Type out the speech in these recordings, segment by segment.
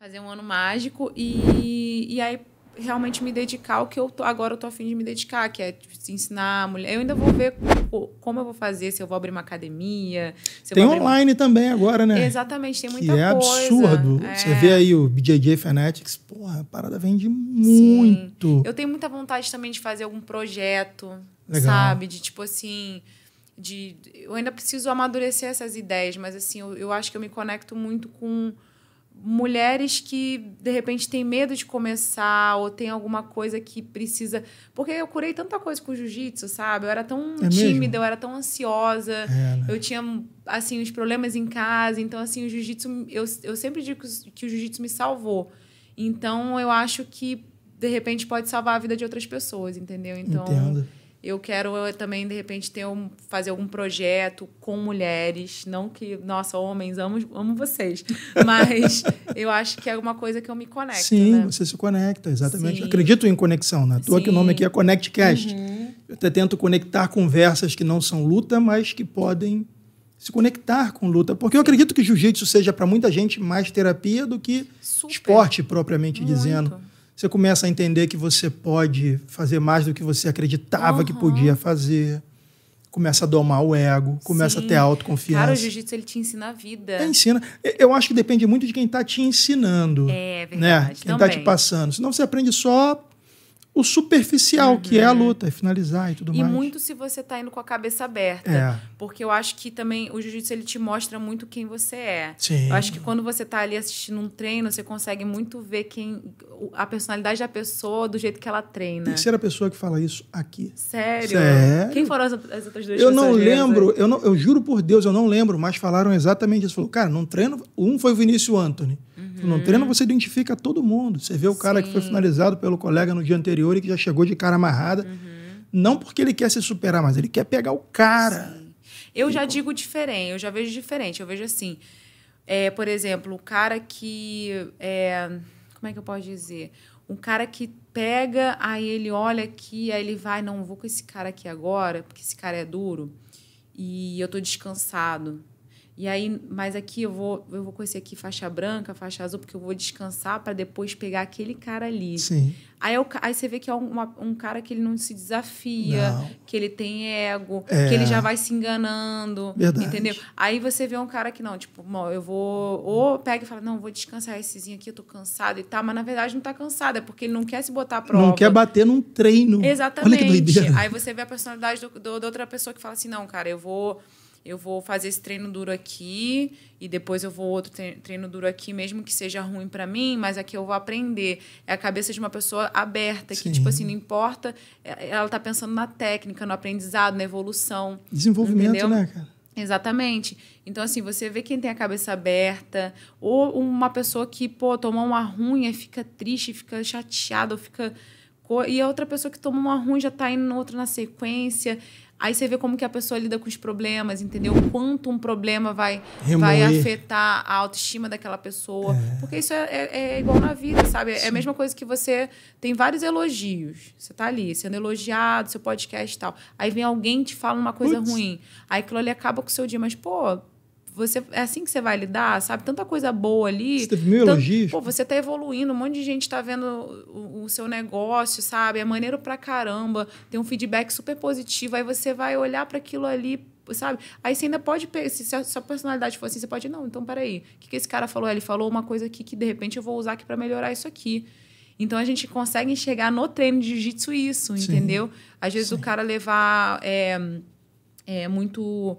fazer um ano mágico e, e aí realmente me dedicar ao que eu tô, agora eu tô afim de me dedicar, que é tipo, ensinar a mulher. Eu ainda vou ver como eu vou fazer, se eu vou abrir uma academia. tem online uma... também agora, né? Exatamente, tem muita que é coisa. Absurdo. É absurdo. Você vê aí o BJJ Fanatics, porra, a parada vende muito. Sim. Eu tenho muita vontade também de fazer algum projeto, Legal. sabe? De tipo assim. De, eu ainda preciso amadurecer essas ideias, mas assim, eu, eu acho que eu me conecto muito com mulheres que de repente têm medo de começar ou tem alguma coisa que precisa. Porque eu curei tanta coisa com jiu-jitsu, sabe? Eu era tão é tímida, mesmo? eu era tão ansiosa, é, né? eu tinha assim os problemas em casa, então assim o jiu-jitsu eu, eu sempre digo que o jiu-jitsu me salvou. Então eu acho que de repente pode salvar a vida de outras pessoas, entendeu? Então Entendo. Eu quero eh, também, de repente, ter um, fazer algum projeto com mulheres. Não que, nossa, homens, amo, amo vocês. Mas eu acho que é uma coisa que eu me conecto. Sim, né? você se conecta, exatamente. Sim. acredito em conexão, né? Tô aqui o nome aqui é ConnectCast. Uhum. Eu até tento conectar conversas que não são luta, mas que podem se conectar com luta. Porque eu acredito que jiu-jitsu seja para muita gente mais terapia do que Super. esporte propriamente Muito. dizendo você começa a entender que você pode fazer mais do que você acreditava uhum. que podia fazer. Começa a domar o ego, começa Sim. a ter autoconfiança. Cara, o jiu-jitsu ele te ensina a vida. É, ensina. Eu acho que depende muito de quem está te ensinando. É né? verdade. Né? Quem está te passando. Senão você aprende só o superficial uhum. que é a uhum. luta, é finalizar e tudo e mais. E muito se você está indo com a cabeça aberta. É. Porque eu acho que também o jiu-jitsu ele te mostra muito quem você é. Sim. Eu acho que quando você está ali assistindo um treino, você consegue muito ver quem a personalidade da pessoa do jeito que ela treina. Terceira pessoa que fala isso aqui. Sério? Sério? Quem foram as, as outras duas Eu não lembro, eu, não, eu juro por Deus, eu não lembro, mas falaram exatamente isso. Falou, cara, num treino. Um foi o Vinícius Anthony. Uhum. Tipo, no treino você identifica todo mundo. Você vê o Sim. cara que foi finalizado pelo colega no dia anterior e que já chegou de cara amarrada. Uhum. Não porque ele quer se superar, mas ele quer pegar o cara. Sim. Eu já como... Tipo- digo diferente, eu já vejo diferente. Eu vejo assim, é, por exemplo, o cara que. É, como é que eu posso dizer? Um cara que pega, aí ele olha aqui, aí ele vai, não, vou com esse cara aqui agora, porque esse cara é duro e eu tô descansado. E aí, mas aqui eu vou, eu vou conhecer aqui faixa branca, faixa azul, porque eu vou descansar para depois pegar aquele cara ali. Sim. Aí, eu, é aí você vê que é uma, um cara que ele não se desafia, não. que ele tem ego, é. que ele já vai se enganando. Verdade. Entendeu? Aí você vê um cara que não, tipo, bom, eu vou. Ou pega e fala, não, vou descansar essezinho aqui, eu tô cansado e tal. Mas na verdade não tá cansado, é porque ele não quer se botar à prova. Não quer bater num treino. Exatamente. Aí você vê a personalidade do, do, da outra pessoa que fala assim, não, cara, eu vou eu vou fazer esse treino duro aqui e depois eu vou outro treino duro aqui, mesmo que seja ruim para mim, mas aqui eu vou aprender. É a cabeça de uma pessoa aberta, Sim. que, tipo assim, não importa, é, ela tá pensando na técnica, no aprendizado, na evolução. Desenvolvimento, entendeu? né, cara? Exatamente. Então, assim, você vê quem tem a cabeça aberta, ou uma pessoa que, pô, tomar uma ruim e fica triste, fica chateada, ou fica e a outra pessoa que toma uma ruim já tá indo no outro na sequência. Aí você vê como que a pessoa lida com os problemas, entendeu? Quanto um problema vai, vai afetar a autoestima daquela pessoa. É. Porque isso é, é, é, igual na vida, sabe? Sim. É a mesma coisa que você tem vários elogios. Você tá ali sendo elogiado, seu podcast e tal. Aí vem alguém te fala uma coisa Puts. ruim. Aí aquilo ali acaba com o seu dia. Mas, pô, você, é assim que você vai lidar, sabe? Tanta coisa boa ali. Você teve mil tanto, elogios. Pô, você tá evoluindo, um monte de gente tá vendo o, o, seu negócio, sabe? É maneiro pra caramba, tem um feedback super positivo. Aí você vai olhar para aquilo ali, sabe? Aí você ainda pode, se a sua personalidade for assim, você pode, não, então peraí, o que, que esse cara falou? Ele falou uma coisa aqui que de repente eu vou usar aqui para melhorar isso aqui. Então a gente consegue enxergar no treino de jiu-jitsu isso, Sim. entendeu? Às vezes Sim. o cara levar é, é muito.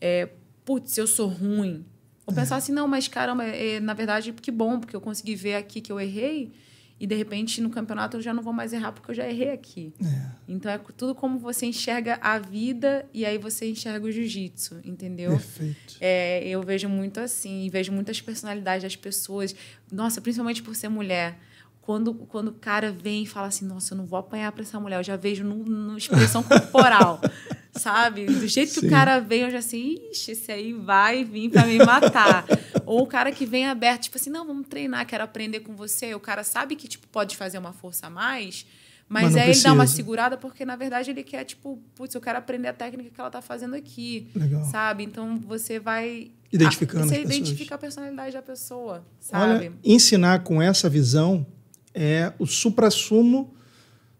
É, putz, eu sou ruim. Ou é. pensar assim, não, mas caramba, é, na verdade, que bom, porque eu consegui ver aqui que eu errei e de repente no campeonato eu já não vou mais errar porque eu já errei aqui. É. Então é tudo como você enxerga a vida e aí você enxerga o jiu-jitsu, entendeu? Perfeito. É, eu vejo muito assim, vejo muitas personalidades das pessoas. Nossa, principalmente por ser mulher. Quando, quando o cara vem e fala assim, nossa, eu não vou apanhar para essa mulher, eu já vejo na expressão corporal. sabe? Do jeito Sim. que o cara vem, eu já assim, ixi, esse aí vai vir para me matar. Ou o cara que vem aberto, tipo assim, não, vamos treinar, quero aprender com você. O cara sabe que, tipo, pode fazer uma força a mais, mas, mas aí precisa. ele dá uma segurada, porque, na verdade, ele quer, tipo, putz, eu quero aprender a técnica que ela tá fazendo aqui. Legal. Sabe? Então você vai. Identificando. Ah, você identifica a personalidade da pessoa, sabe? Olha, ensinar com essa visão é o suprassumo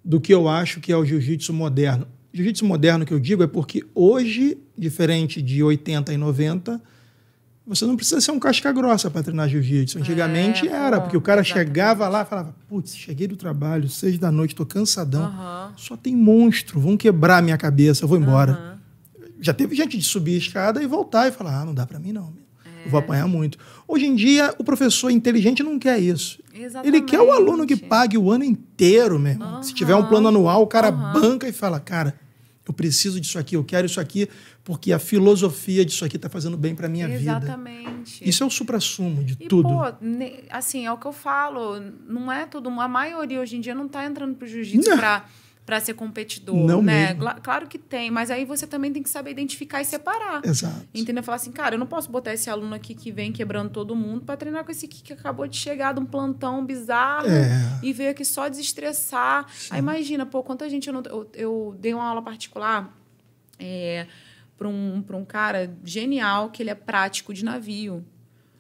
do que eu acho que é o jiu-jitsu moderno. Jiu-jitsu moderno que eu digo é porque hoje, diferente de 80 e 90, você não precisa ser um casca grossa para treinar jiu-jitsu. Antigamente é, era, bom, porque o cara exatamente. chegava lá e falava: Putz, cheguei do trabalho, seis da noite, tô cansadão. Uhum. Só tem monstro, vão quebrar minha cabeça, eu vou embora. Uhum. Já teve gente de subir a escada e voltar e falar: Ah, não dá para mim não. É. Vou apanhar muito. Hoje em dia, o professor inteligente não quer isso. Exatamente. Ele quer o aluno que pague o ano inteiro mesmo. Uhum. Se tiver um plano anual, o cara uhum. banca e fala, cara, eu preciso disso aqui, eu quero isso aqui, porque a filosofia disso aqui está fazendo bem para minha Exatamente. vida. Exatamente. Isso é o supra-sumo de e, tudo. Pô, assim, é o que eu falo, não é todo mundo. A maioria hoje em dia não está entrando para o jiu-jitsu para para ser competidor, não né? Mesmo. Claro que tem, mas aí você também tem que saber identificar e separar. Exato. Entendeu? Falar assim, cara, eu não posso botar esse aluno aqui que vem quebrando todo mundo para treinar com esse aqui que acabou de chegar de um plantão bizarro é. e veio aqui só desestressar. Sim. Aí imagina, pô, quanta gente eu, não, eu, eu dei uma aula particular é, eh, para um, um cara genial que ele é prático de navio.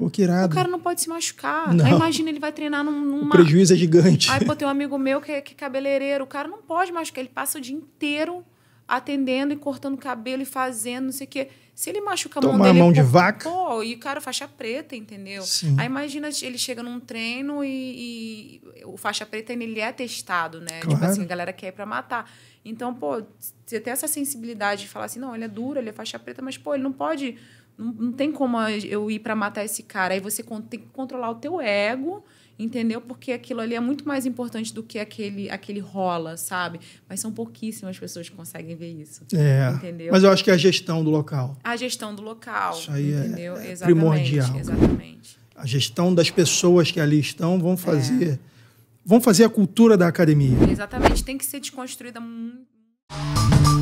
Pô, que irado. O cara não pode se machucar. Não. Aí imagina, ele vai treinar num, numa... O prejuízo é gigante. Aí, pô, tem um amigo meu que é, que é cabeleireiro. O cara não pode machucar. Ele passa o dia inteiro atendendo e cortando cabelo e fazendo, não sei o quê. Se ele machuca a mão dele... Tomar mão de pô, vaca. Pô, e o cara faixa preta, entendeu? Sim. Aí imagina, ele chega num treino e, e o faixa preta, ele é testado, né? Tipo claro. Tipo assim, a galera quer ir pra matar. Então, pô, você tem essa sensibilidade de falar assim, não, ele é duro, ele é faixa preta, mas, pô, ele não pode não, não tem como eu ir para matar esse cara. Aí você tem que controlar o teu ego, entendeu? Porque aquilo ali é muito mais importante do que aquele, aquele rola, sabe? Mas são pouquíssimas pessoas que conseguem ver isso. É. Entendeu? Mas eu acho que é a gestão do local. A gestão do local. Isso aí é entendeu? é, é primordial. Exatamente. A gestão das pessoas que ali estão vão é. fazer. É. Vão fazer a cultura da academia. Exatamente, tem que ser desconstruída muito.